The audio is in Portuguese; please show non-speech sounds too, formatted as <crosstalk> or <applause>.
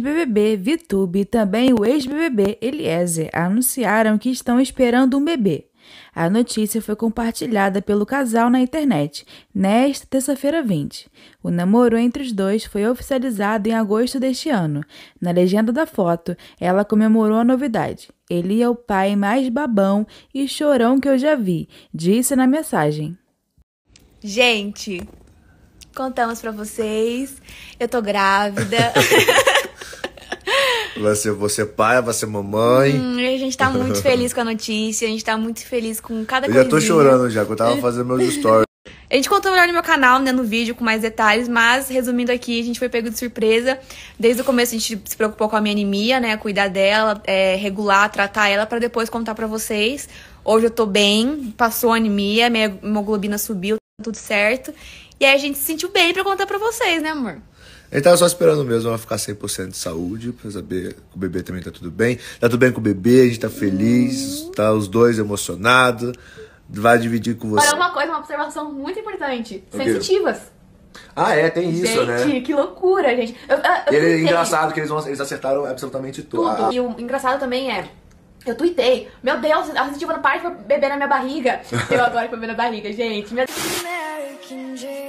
ex-BBB Vitube e também o ex-BBB Eliezer anunciaram que estão esperando um bebê. A notícia foi compartilhada pelo casal na internet nesta terça-feira 20. O namoro entre os dois foi oficializado em agosto deste ano. Na legenda da foto, ela comemorou a novidade. Ele é o pai mais babão e chorão que eu já vi, disse na mensagem. Gente, contamos para vocês. Eu tô grávida. <laughs> Você, você pai, vai ser mamãe. Hum, a gente tá muito <laughs> feliz com a notícia, a gente tá muito feliz com cada coisa. Eu já tô chorando já, que eu tava fazendo meus stories. <laughs> A gente contou melhor no meu canal, né, no vídeo, com mais detalhes, mas resumindo aqui, a gente foi pego de surpresa. Desde o começo a gente se preocupou com a minha anemia, né, cuidar dela, é, regular, tratar ela, para depois contar para vocês. Hoje eu tô bem, passou a anemia, minha hemoglobina subiu, tá tudo certo. E aí a gente se sentiu bem para contar para vocês, né, amor? Ele tava só esperando mesmo ela ficar 100% de saúde, pra saber que o bebê também tá tudo bem. Tá tudo bem com o bebê, a gente tá feliz, uhum. tá os dois emocionados. Vai dividir com você. Olha, uma coisa, uma observação muito importante. Sensitivas. Ah, é, tem isso, gente, né? Gente, que loucura, gente. Eu, eu, eu Ele, é engraçado que eles, vão, eles acertaram absolutamente tudo. tudo. E o engraçado também é. Eu tuitei. Meu Deus, a sensitiva não para de beber na minha barriga. Eu agora <laughs> beber na barriga, gente. Minha...